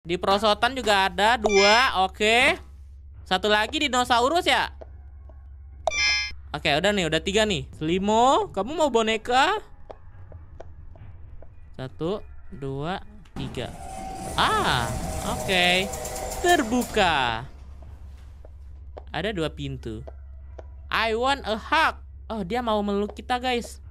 Di perosotan juga ada dua, oke. Satu lagi di dinosaurus ya? Oke, udah nih, udah tiga nih. Slimo, kamu mau boneka? Satu, dua, tiga. Ah, oke. Terbuka. Ada dua pintu. I want a hug. Oh, dia mau meluk kita, guys.